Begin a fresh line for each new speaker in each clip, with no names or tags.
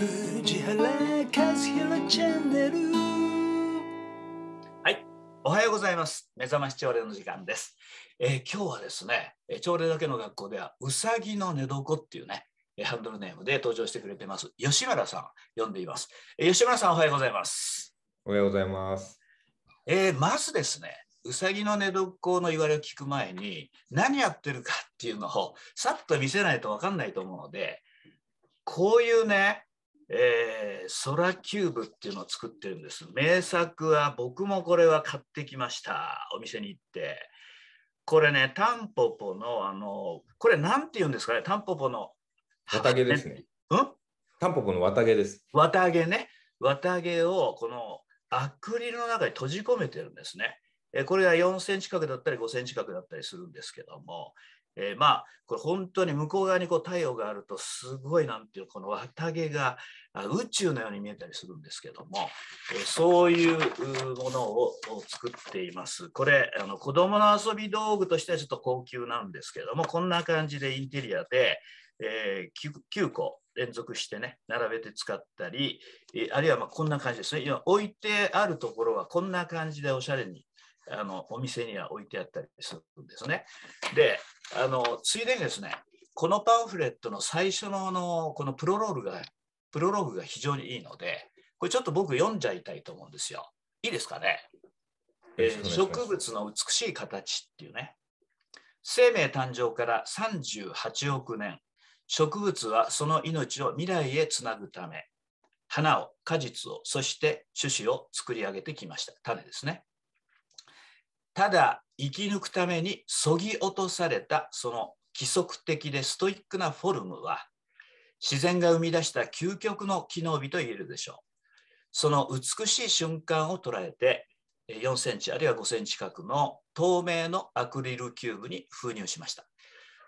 はいおはようございます目覚まし朝礼の時間です、えー、今日はですね朝礼だけの学校ではうさぎの寝床っていうねハンドルネームで登場してくれてます吉村さん呼んでいます、えー、吉村さんおはようございますおはようございます、えー、まずですねうさぎの寝床の言われを聞く前に何やってるかっていうのをさっと見せないと分かんないと思うのでこういうねえー、空キューブっていうのを作ってるんです。名作は僕もこれは買ってきました。お店に行って。これね、タンポポの、あの、これなんて言うんですかね、タンポポの。綿毛ですね。
うんタンポポの綿毛です。
綿毛ね。綿毛をこのアクリルの中に閉じ込めてるんですね。えこれが4センチ角だったり5センチ角だったりするんですけども、えー、まあこれ本当に向こう側にこう太陽があるとすごいなんていうこの綿毛が宇宙のように見えたりするんですけども、そういうものを作っています。これ、あの子供の遊び道具としてはちょっと高級なんですけども、こんな感じでインテリアで、えー、9, 9個連続してね、並べて使ったり、あるいはまこんな感じですね。今置いてあるところはこんな感じでおしゃれにあのお店には置いてあったりするんですね。で、あのついでにですね、このパンフレットの最初ののこのプロロールがプロローグが非常にいいので、これちょっと僕読んじゃいたいと思うんですよ。いいですかね。えー、植物の美しい形っていうね。生命誕生から38億年、植物はその命を未来へつなぐため、花を、果実を、そして種子を作り上げてきました。種ですね。ただ生き抜くためにそぎ落とされたその規則的でストイックなフォルムは自然が生み出した究極の機能美と言えるでしょう。その美しい瞬間を捉えて、4センチあるいは5センチ角の透明のアクリルキューブに封入しました。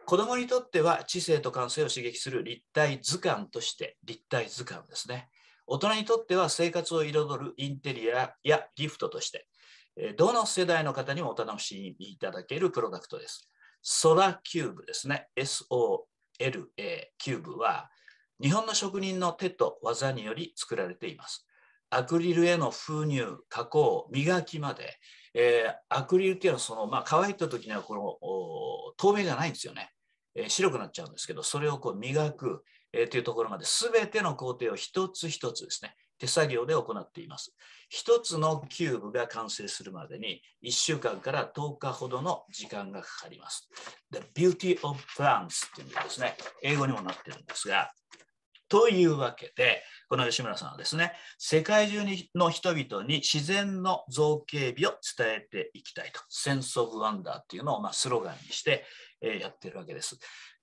子供にとっては知性と感性を刺激する立体図鑑として立体図鑑ですね。大人にとっては生活を彩るインテリアやギフトとして、どの世代の方にもお楽しみいただけるプロダクトです。ソラキューブですね。SOLA キューブは、日本の職人の手と技により作られています。アクリルへの封入、加工、磨きまで、えー、アクリルっていうのはその、まあ、乾いた時にはこの透明じゃないんですよね、えー、白くなっちゃうんですけど、それをこう磨く、えー、というところまで、全ての工程を一つ一つですね、手作業で行っています。一つのキューブが完成するまでに1週間から10日ほどの時間がかかります。The Beauty of Plants っていうんですね。英語にもなってるんですが、というわけで、この吉村さんはですね、世界中の人々に自然の造形美を伝えていきたいと、センス・オブ・ワンダーっていうのをまスローガンにして、えやってるわけです。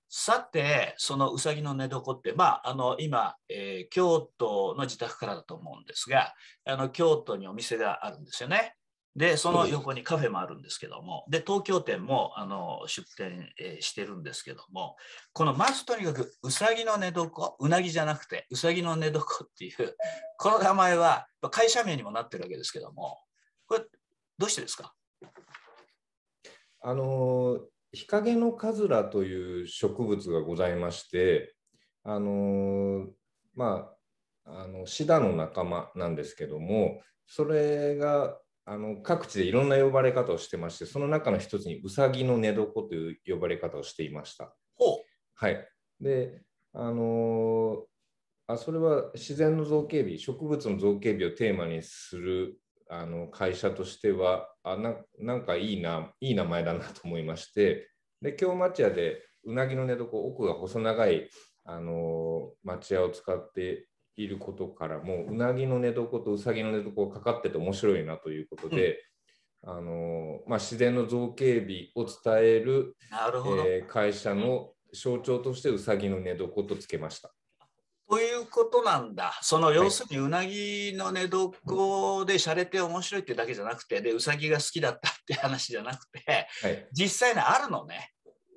さて、そのうさぎの寝床って、まあ、あの今、えー、京都の自宅からだと思うんですが、あの京都にお店があるんですよね。で、その横にカフェもあるんですけども、で、東京店もあの出店、えー、してるんですけども、このまずとにかくうさぎの寝床、うなぎじゃなくてうさぎの寝床っていう、この名前は会社名にもなっ
てるわけですけども、これ、どうしてですかあの日陰のカズラという植物がございまして、あのまあ、あのシダの仲間なんですけども、それがあの各地でいろんな呼ばれ方をしてましてその中の一つにうさぎの寝床という呼ばれ方をしていました。はい、であのー、あそれは自然の造形美植物の造形美をテーマにするあの会社としてはあなんかいいないい名前だなと思いましてで京町屋でうなぎの寝床奥が細長いあの町屋を使っていることからもううなぎの寝床とうさぎの寝床がかかってて面白いなということで、うん、あのまあ、自然の造形美を伝えるえー、会社の象徴としてうさぎの寝床とつけました。
ということなんだ。その要するにうなぎの寝床で洒落て面白いってだけじゃなくて、でうさぎが好きだったって話じゃなくて、はい、実際にあるのね。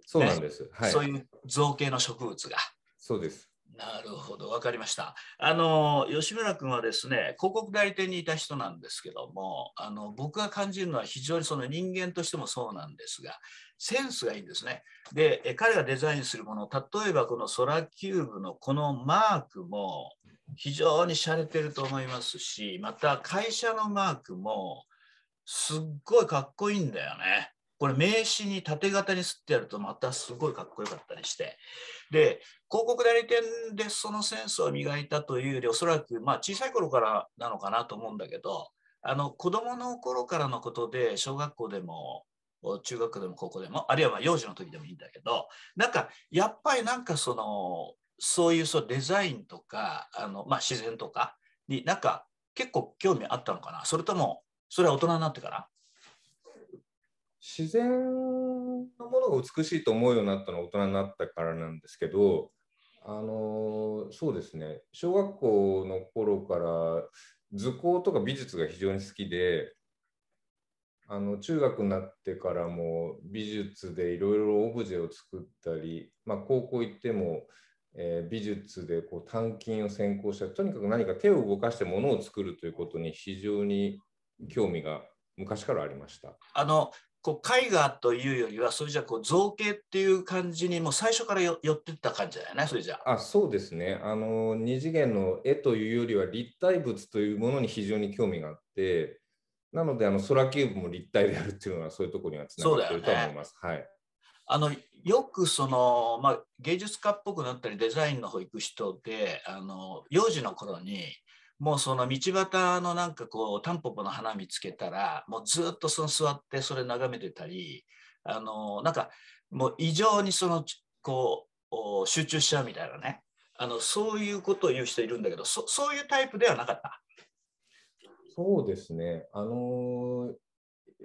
そうなんです。ね、はい、そうい
う造形の植物が。そうです。なるほど、分かりました。あの吉村君はですね、広告代理店にいた人なんですけども、あの僕が感じるのは非常にその人間としてもそうなんですが、センスがいいんですね。で、彼がデザインするもの、例えばこのソラキューブのこのマークも非常に洒落てると思いますし、また会社のマークもすっごいかっこいいんだよね。これ名刺に縦型にすってやるとまたすごいかっこよかったりして。で、広告代理店でそのセンスを磨いたというより、おそらくまあ小さい頃からなのかなと思うんだけど、あの子供の頃からのことで、小学校でも中学でも高校でも、あるいはま幼児の時でもいいんだけど、なんかやっぱりなんかその、そういうそデザインとか、あのまあ、自然とかになんか結構興味あったのかな、それともそれは大人になってから
自然のものが美しいと思うようになったのは大人になったからなんですけど、あのそうですね小学校の頃から図工とか美術が非常に好きであの中学になってからも美術でいろいろオブジェを作ったり、まあ、高校行っても、えー、美術でこう探金を専攻したとにかく何か手を動かしてものを作るということに非常に興味が昔からありました。あのこう絵画というよりは
それじゃこう造形っていう感じにもう最初から寄ってった感じだよねそれじ
ゃあそうですねあの二次元の絵というよりは立体物というものに非常に興味があってなのであの空キューブも立体であるっていうのはそういうところにはつながってると思います、ね、はい
あのよくその、まあ、芸術家っぽくなったりデザインの方行く人であの幼児の頃にもうその道端のなんかこうタンポポの花見つけたらもうずっとその座ってそれ眺めてたりあのなんかもう異常にそのこう集中しちゃうみたいなねあのそういうことを言う人いるんだけどそそういうタイプではなかった
そうですねあの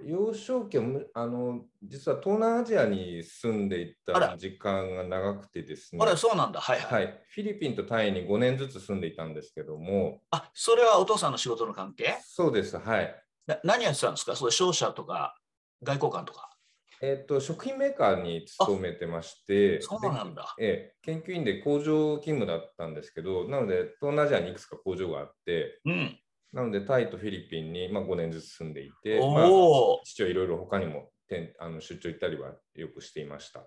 幼少期はあの実は東南アジアに住んでいた時間が長くてですねあらそうなんだ、はい、はい、はい、フィリピンとタイに5年ずつ住んでいたんですけどもあそれはお父さんの仕事の関係そうですはいな何やってたんですかそれ商社とか外交官とかえーと、と食品メーカーに勤めてまして、そうなんだ、えー、研究員で工場勤務だったんですけど、なので、東南アジアにいくつか工場があって、うん、なので、タイとフィリピンに、まあ、5年ずつ住んでいて、まあ、父はいろいろ他にもてあの出張行ったりはよくしていました。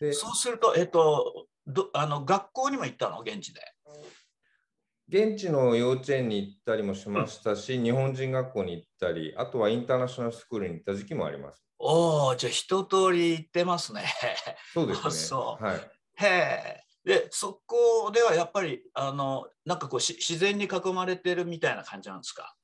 でそうすると、えっと、どあの学校にも行ったの、現地で。現地の幼稚園に行ったりもしましたし、うん、日本人学校に行ったり、あとはインターナショナルスクールに行った時期もあります。おお、じゃあ一
通り行ってますね。そうですね。はい、へえ。でそこではやっぱりあのなんかこう自然に囲まれてるみたいな感じなんですか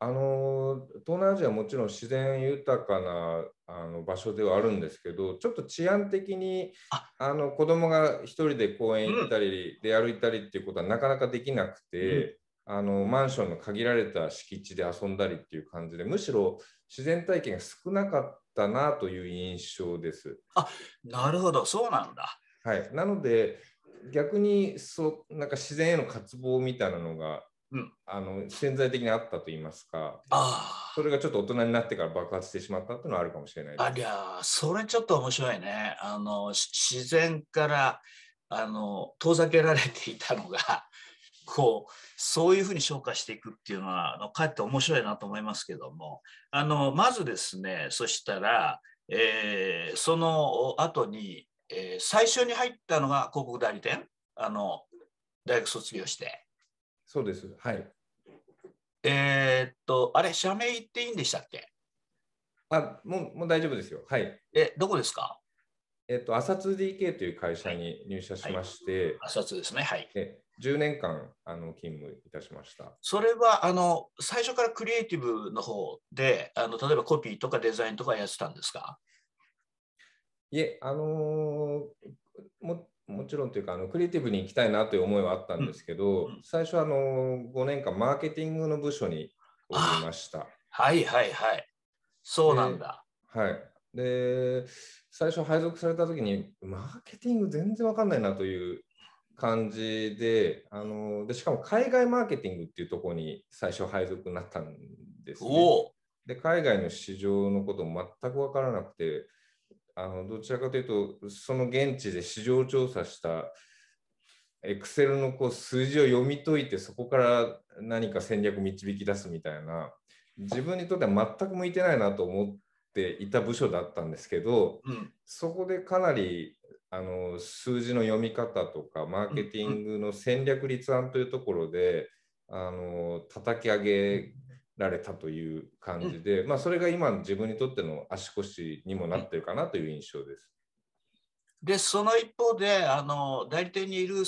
あの東南アジアはもちろん自然豊かなあの場所ではあるんですけどちょっと治安的にあの子供が1人で公園行ったり、うん、で歩いたりっていうことはなかなかできなくて、うん、あのマンションの限られた敷地で遊んだりっていう感じでむしろ自然体験が少なかったなという印象です。あなるほどそうなんだ。はい、なので逆にそうなんか自然への渇望みたいなのが、うん、あの潜在的にあったと言いますかそれがちょっと大人になってから爆発してしまったっていうのはあるかもしれないありゃ
それちょっと面白いねあの自然からあの遠ざけられていたのが こうそういうふうに昇華していくっていうのはかえって面白いなと思いますけどもあのまずですねそしたら、えー、その後にえー、最初に入ったのが広告代理店あの大学卒業してそうですはい
えー、っとあれ社名言っていいんでしたっけあもうもう大丈夫ですよはいえどこですかえっと、アサツ DK という会社に入社しまして、はいはい、ですね、はい。10年間あの勤務いたしました。それは
あの最初からクリエイティブの方で
あの、例えばコピーとかデザインとかやってたんですかいえ、あのー、ももちろんというかあのクリエイティブに行きたいなという思いはあったんですけど、うん、最初あのー、5年間マーケティングの部署におりました。
はいはい
はい。そうなんだ。はい。で、最初配属された時にマーケティング全然わかんないなという感じであのー、でしかも海外マーケティングっていうところに最初配属になったんです、ね、で海外の市場のことも全く分からなくてあのどちらかというとその現地で市場調査したエクセルのこう数字を読み解いてそこから何か戦略導き出すみたいな自分にとっては全く向いてないなと思っていた部署だったんですけど、うん、そこでかなりあの数字の読み方とかマーケティングの戦略立案というところで、あの叩き上げられたという感じで、まあ、それが今自分にとっての足腰にもなってるかなという印象です。
でその一方であの代理店にいる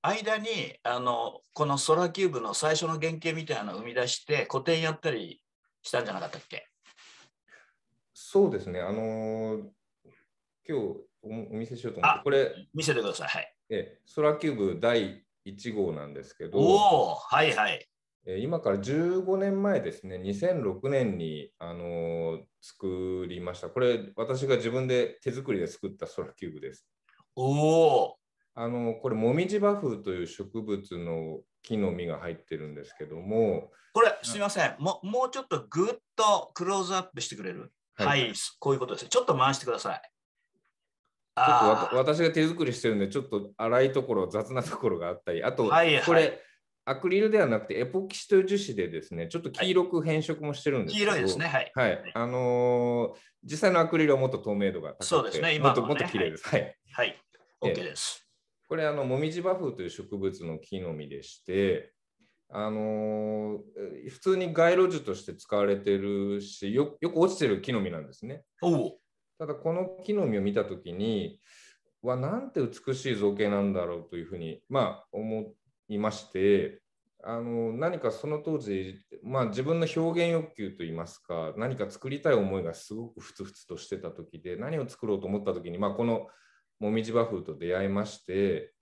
間にあのこのソラキューブの最初の原型みたいなのを生み出して個
展やったりしたんじゃなかったっけそうですねあの今日お見せしようと思ってこれ見せてくださいはいえソラキューブ第1号なんですけどおおはいはい今から15年前ですね、2006年に、あの作りました。これ、私が自分で手作りで作ったソラキューブです。おおあのこれ、もみじバフという植物の木の実が入ってるんですけども。これ、す
みません。ももうちょっとぐっとク
ローズアップしてくれる、はい、はい、こういうことです。ちょっ
と回してください。
ちょっと私が手作りしてるんで、ちょっと粗いところ、雑なところがあったり、あと、はいはい、これ、アクリルではなくてエポキシという樹脂でですね、ちょっと黄色く変色もしてるんですけど、はい、黄色いですね、はい。はい。あのー、実際のアクリルはもっと透明度が高くて、そうですね、今、もっともっと綺麗です。はい。はい。はい、OK です。これ、あの、もみじバフという植物の木の実でして、あのー、普通に街路樹として使われてるしよ、よく落ちてる木の実なんですね。ただ、この木の実を見たときに、はなんて美しい造形なんだろうというふうに、まあ、思っいまして、あの何かその当時、まあ、自分の表現欲求といいますか何か作りたい思いがすごくふつふつとしてた時で何を作ろうと思った時に、まあ、このもみじ和風と出会いまして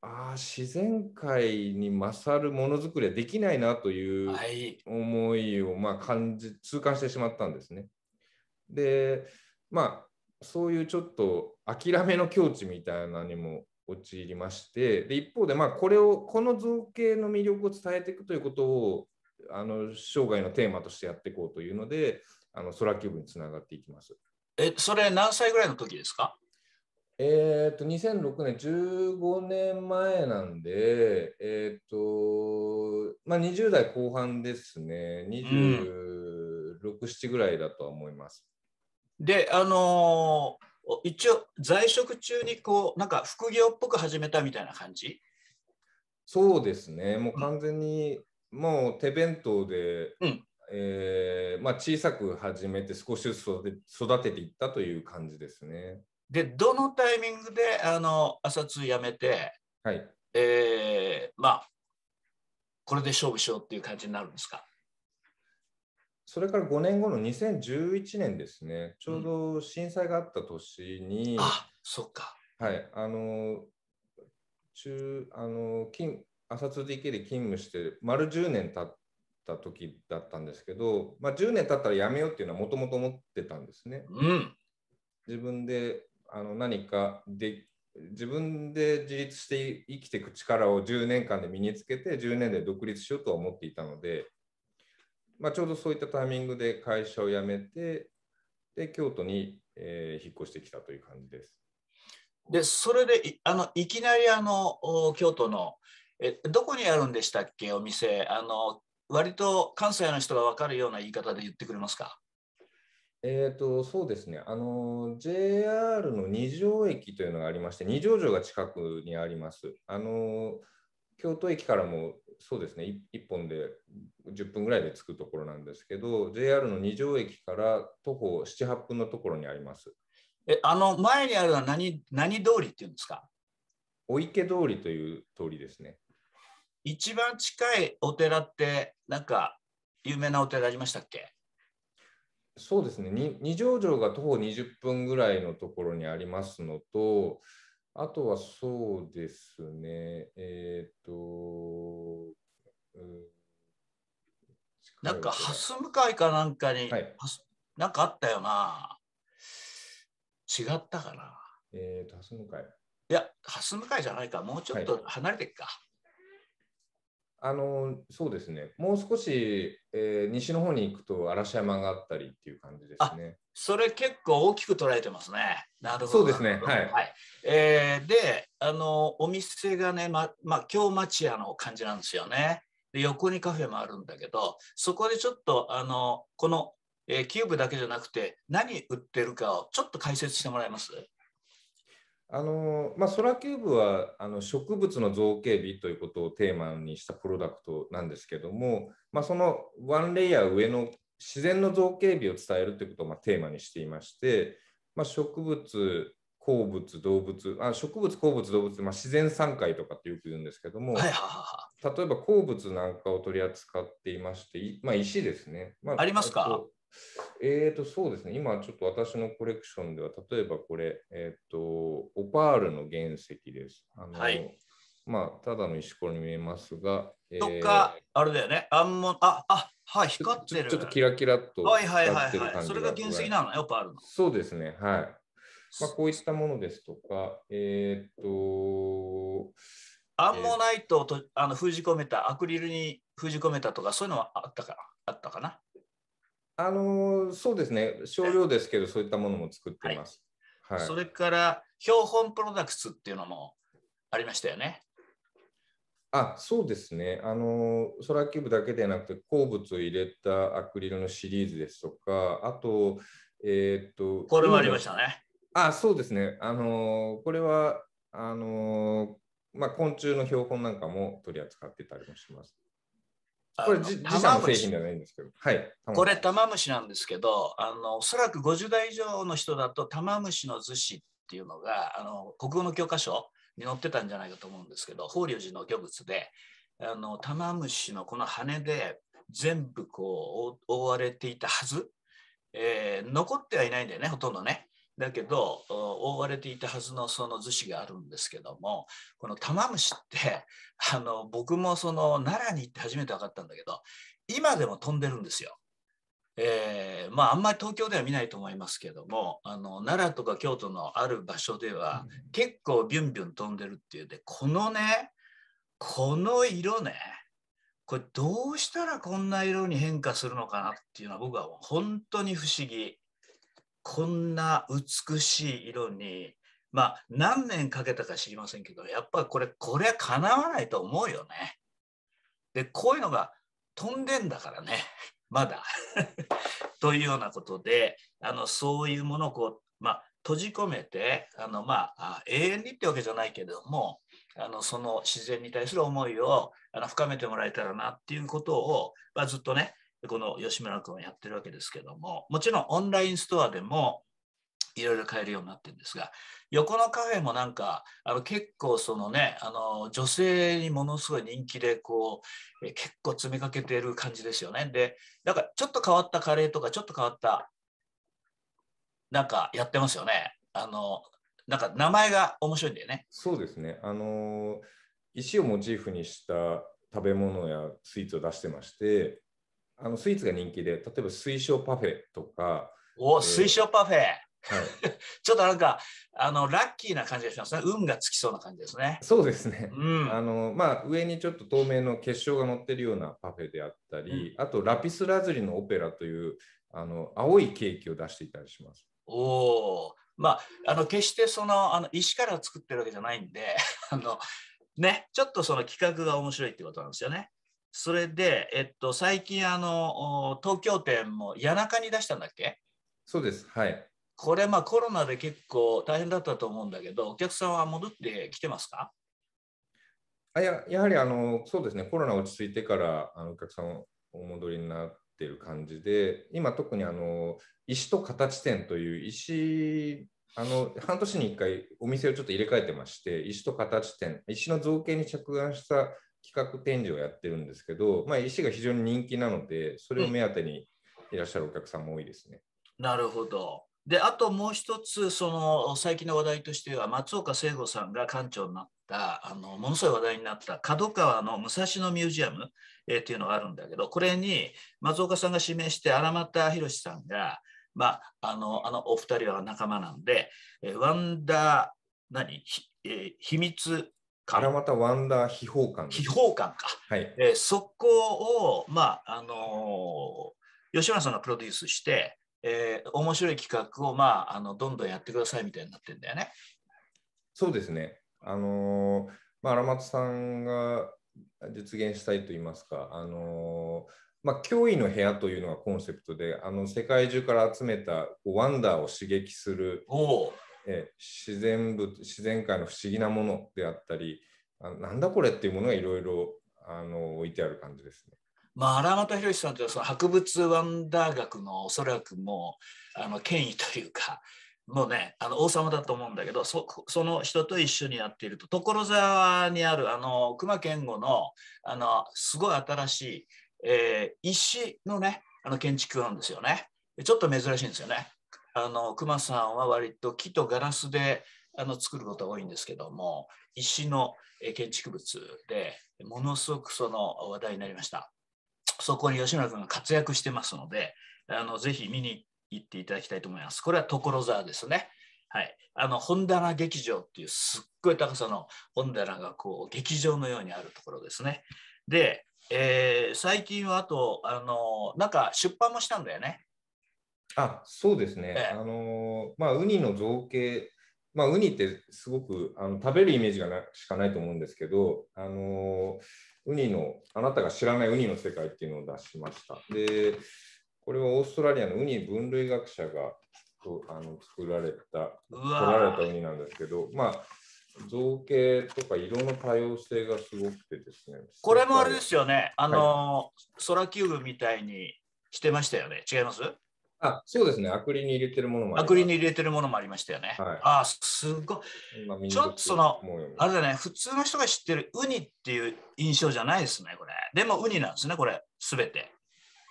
ああ自然界に勝るものづくりはできないなという思いを、まあ、感じ痛感してしまったんですね。でまあそういうちょっと諦めの境地みたいなにも陥りましてで一方でまあこれをこの造形の魅力を伝えていくということをあの生涯のテーマとしてやっていこうというのであの空キューブにつながっていきます。えそれ何歳ぐらいの時ですかえっ、ー、と2006年15年前なんで、えっ、ー、とまあ、20代後半ですね26、うん、7ぐらいだとは思います。であ
のー一応在職中にこうなんか副業っぽく始めたみたいな感
じそうですねもう完全に、うん、もう手弁当で、うん、えー、まあ、小さく始めて少しずつ育てていったという感じですね。でどのタイミングであの朝通やめて、はいえー、まあこれで勝負しようっていう感じになるんですかそれから5年後の2011年ですね、ちょうど震災があった年に、うん、あそっか。はい、あの、中、あの、金、朝 2DK で勤務して、丸10年経った時だったんですけど、まあ、10年経ったらやめようっていうのはもともと思ってたんですね。うん、自分であの何かで自分で自立して生きていく力を10年間で身につけて10年で独立しようとは思っていたので、まあ、ちょうどそういったタイミングで会社を辞めて、で京都に、えー、引っ越してきたという感じです。でそれであのいきなりあの
京都のえどこにあるんでしたっけお店あの割と関西の人が分かるような言い方で言ってくれますか
えーと、とそうですねあの、JR の二条駅というのがありまして、二条城が近くにあります。あの京都駅からもそうですね 1, 1, 本で10分ぐらいで着くところなんですけど JR の二条駅から徒歩78分のところにありますえあの前にあるのは何何通りっていうんですかお池通りと
いう通りですね一番近いお寺ってなんか有
名なお寺ありましたっけそうですね二条城が徒歩20分ぐらいのところにありますのとあとはそうですね、えっ、ー、と、
なんか、ハス向かいかなんかに、はい、なんかあったよな。
違ったかな。えっ、ー、と、ハス向かい。いや、ハス向かいじゃないか。もうちょっと離れていくか。あのそうですね、もう少し、えー、西の方に行くと嵐山があったりっていう感じですね。それ結構大きく捉
えてますね。なるほど。そうですね。はい。はい、えー、で、あのお店がね、ま、まあ、京町屋の感じなんですよね。で横にカフェもあるんだけどそこでちょっとあのこの、えー、キューブだけじゃなくて何売ってるかをちょっと解説してもらえます
あのまあ、ソラキューブはあの植物の造形美ということをテーマにしたプロダクトなんですけども、まあ、そのワンレイヤー上の自然の造形美を伝えるということをまテーマにしていまして、まあ、植物鉱物動物あ植物鉱物動物、まあ、自然3回とかってよく言うんですけども、はいはは例えば鉱物なんかを取り扱っていまして、まあ、石ですね。まあ、ありますかえっ、ー、と、そうですね。今、ちょっと私のコレクションでは、例えばこれ、えっ、ー、と、オパールの原石です。あの、はい、まあ、ただの石ころに見えますが、どっか、えー、あれだよね、アンモン、あ、
あ、はい、光ってる。ちょっとキ
ラキラっとはいはいはいはい。それが原石なの、ね、オパールの。そうですね、はい。まあ、こういったものですとか、えっ、ー、と、
アンモナイトをとあの封じ込めた、アクリルに封じ込めたとか、そういうのはあったか
あったかなあのそうですね、少量ですけど、そういったものも作っています。はい、はい、それから、標本プロダクツっていうのもありましたよね。あそうですね、あのソラキューブだけでなくて、鉱物を入れたアクリルのシリーズですとか、あと、えー、っと、これもありましたね。あそうですね、あのこれはあのまあ、昆虫の標本なんかも取り扱ってたりもします。これ自自社の製品じゃないんですけど、はい、こ
れタマムシなんですけど
あのおそらく50代以上の人だと
タマムシの図紙っていうのがあの国語の教科書に載ってたんじゃないかと思うんですけど法隆寺の漁物であのタマムシのこの羽で全部こう覆われていたはず、えー、残ってはいないんだよねほとんどね。だけど覆われていたはずのその厨子があるんですけどもこの玉虫って あの僕もその奈良に行って初めて分かったんだけど今でも飛んでるんですよ。えー、まああんまり東京では見ないと思いますけどもあの奈良とか京都のある場所では結構ビュンビュン飛んでるっていうでこのねこの色ねこれどうしたらこんな色に変化するのかなっていうのは僕は本当に不思議こんな美しい色に、まあ、何年かけたか知りませんけど、やっぱこれ、これはかなわないと思うよね。で、こういうのが飛んでんだからね、まだ。というようなことで、あのそういうものをこう、まあ、閉じ込めて、あのまあ、永遠にってわけじゃないけども、あのその自然に対する思いをあの深めてもらえたらなっていうことを、まあ、ずっとねこの吉村君はやってるわけですけども、もちろんオンラインストアでもいろいろ買えるようになってるんですが、横のカフェもなんか、あの結構そのね、あの女性にものすごい人気で、こう、え結構詰めかけてる感じですよね。で、なんかちょっと変わったカレーとか、ちょっと変わった、なんかやってますよね。あの、なんか
名前が面白いんだよね。そうですね。あの、石をモチーフにした食べ物やスイーツを出してまして、あのスイーツが人気で、例えば水晶パフェとか。お、えー、水晶パフェ、はい、
ちょっとなんかあのラッキーな感じがしますね。運がつきそうな感じですね。
そうですね。うん、あのまあ、上にちょっと透明の結晶が乗ってるようなパフェであったり、うん、あとラピスラズリのオペラというあの青いケーキを出していたりします。
おお、まああの決してそのあの石から作ってるわけじゃないんで、あのねちょっとその企画が面白いってことなんですよね。それで、えっと、最近あの東京店も谷中に出したんだっけそうですはいこれまあコロナで結構大変だったと思うんだけどお客さんは戻ってきてますか
あややはりあのそうですねコロナ落ち着いてからあのお客さんお戻りになってる感じで今特にあの石と形店という石あの半年に1回お店をちょっと入れ替えてまして石と形店石の造形に着眼した企画展示をやってるんですけど、まあ、石が非常に人気なので、それを目当てにいらっしゃるお客さんも多いですね。
うん、なるほど。で、あともう一つ、その最近の話題としては、松岡聖吾さんが館長になった、あのものすごい話題になった角川の武蔵野ミュージアム、えっていうのがあるんだけど、これに松岡さんが指名して、荒俣宏さんが、まあ、あのあのお二人は仲間なんで、えワンダー何、えー、秘密からまたワンダー秘宝館。秘宝館か。はい。えー、そこを、まあ、あのー、吉村さんがプロデュースして、えー、面白い企画を、まあ、あの、どんどんやってくださいみたいになってんだよね。
そうですね。あのー、まあ、荒松さんが実現したいと言いますか、あのまあ、脅威の部屋というのがコンセプトで、あの世界中から集めたワンダーを刺激するえ自然物自然界の不思議なものであったりあなんだこれっていうものがいろいろ置いてある感じですね。
まあ、荒俣宏さんというのはその博物ワンダー学のおそらくもうあの権威というかもうねあの王様だと思うんだけどそその人と一緒にやっていると所沢にあるあの熊健吾のあのすごい新しい、えー、石のねあの建築なんですよねちょっと珍しいんですよねあの熊さんは割と木とガラスであの作ることが多いんですけども石の建築物でものすごくその話題になりましたそこに吉村君が活躍してますのであのぜひ見に行っていただきたいと思いますこれは所沢ですねはい、あの本棚劇場っていうすっごい高さの本棚がこう劇場のようにあるところですね。で、えー、最近はあとあのなんか出版もしたんだよね。
あそうですね、ええ、あのまあ、ウニの造形、まあ、ウニってすごくあの食べるイメージがなしかないと思うんですけど、あのウニの、あなたが知らないウニの世界っていうのを出しました。で、これはオーストラリアのウニ分類学者があの作られた、取られたウニなんですけど、まあ、造形とか色の多様性がすごくてですね。
これもあれですよね、あの、はい、ソラキューブみたいにしてましたよね、違いますあそうですね、アクリに入れてるものもあアクリに入れてるものもありましたよね。はい、ああ、すごい。ちょっとその、あれだね、普通の人が知ってるウニっていう印象じゃないですね、これ。でもウニなんですね、これ、すべて。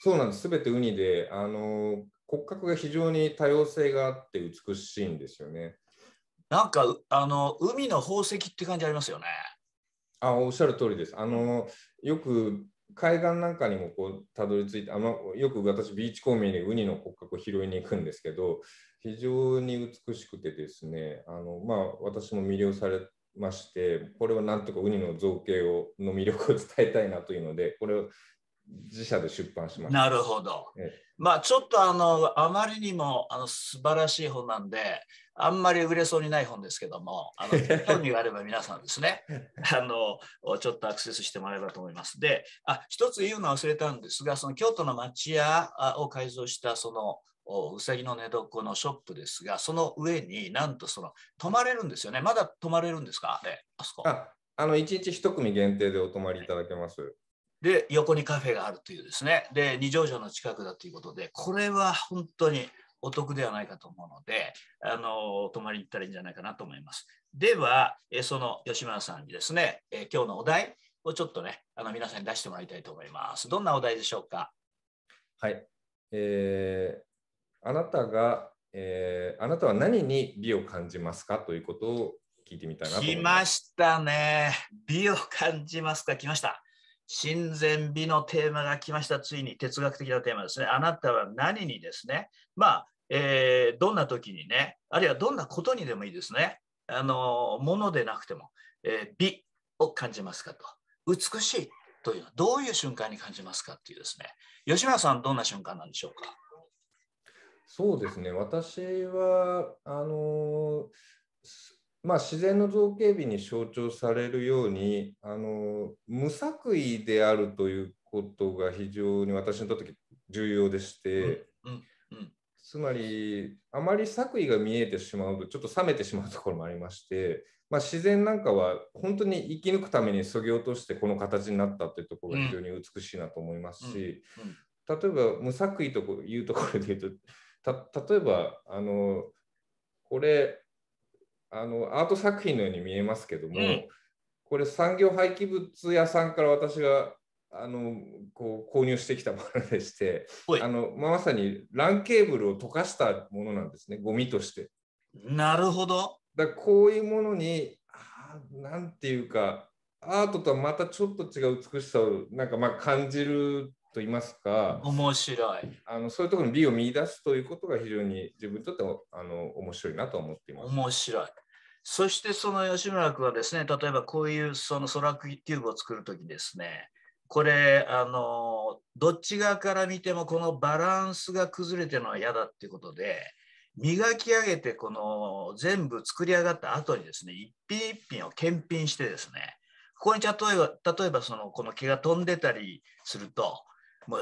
そうなんです、すべてウニで、あの骨格が非常に多様性があって美しいんですよね。なんか、あの海の宝石って感じありますよね。あおっしゃる通りです。あのよく海岸なんかにもこうたどり着いてあのよく私ビーチ公民にウニの骨格を拾いに行くんですけど非常に美しくてですねあの、まあ、私も魅了されましてこれはなんとかウニの造形をの魅力を伝えたいなというのでこれを自社で出版しました。なるほど、ええ
まあちょっとあのあまりにもあの素晴らしい本なんであんまり売れそうにない本ですけどもあの 興味があれば皆さんですね あのちょっとアクセスしてもらえばと思います。であ一つ言うのは忘れたんですがその京都の町屋を改造したそのうさぎの寝床のショップですがその上になんとその泊まれるんですよねまだ泊まれるんですか
あれあそこあの1日1組限定でお泊まりいただけます。
で、横にカフェがあるというですね、で、二条城の近くだということで、これは本当にお得ではないかと思うので、あの、泊まりに行ったらいいんじゃないかなと思います。では、えその吉村さんにですね、え今日のお題をちょっとね、あの皆さんに出してもらいたいと思います。どんなお題でしょうか
はい。えー、あなたが、えー、あなたは何に美を感じますかということを聞いてみたいなと思いま
す。来ましたね。美を感じますか来ました。親善美のテーマが来ました、ついに哲学的なテーマですね。あなたは何にですね、まあ、えー、どんな時にね、あるいはどんなことにでもいいですね、あのものでなくても、えー、美を感じますかと、美しいというのはどういう瞬間に感じますかっていうですね、吉村さん、どんな瞬間なんでしょうか。
そうですね、私はあのーまあ、自然の造形美に象徴されるようにあの無作為であるということが非常に私にとって重要でして、うんうん、つまりあまり作為が見えてしまうとちょっと冷めてしまうところもありまして、まあ、自然なんかは本当に生き抜くためにそぎ落としてこの形になったというところが非常に美しいなと思いますし、例えば無作為というところで言うとた例えばあのこれあのアート作品のように見えますけども、うん、これ産業廃棄物屋さんから私があのこう購入してきたものでしてあの、まさにランケーブルを溶かしたものなんですねゴミとして。なるほど。だこういうものに何て言うかアートとはまたちょっと違う美しさをなんかま感じると言いますか面白いあのそういうところに美を見出すということが非常に自分にとってあの面白いなと思っています。面白いそしてその吉村君はですね、例えばこういうその空
キューブを作るときですね、これあの、どっち側から見てもこのバランスが崩れてるのは嫌だっていうことで、磨き上げてこの全部作り上がった後にですね、一品一品を検品してですね、ここに例えば例えばそのこの毛が飛んでたりすると、も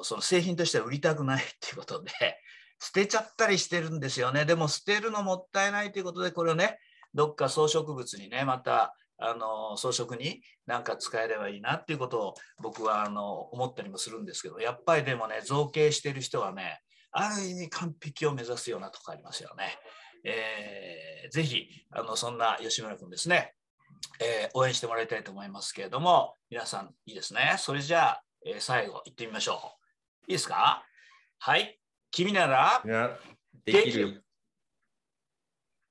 うその製品としては売りたくないっていうことで、捨てちゃったりしてるんですよね。でも捨てるのもったいないということで、これをね、どっか装飾物にね、また、あの装飾に何か使えればいいなっていうことを僕はあの思ったりもするんですけどやっぱりでもね造形してる人はねある意味完璧を目指すようなとこありますよね。えー、ぜひあのそんな吉村君ですね、えー、応援してもらいたいと思いますけれども皆さんいいですねそれじゃあ、えー、最後いってみましょういいですかはい君ならできる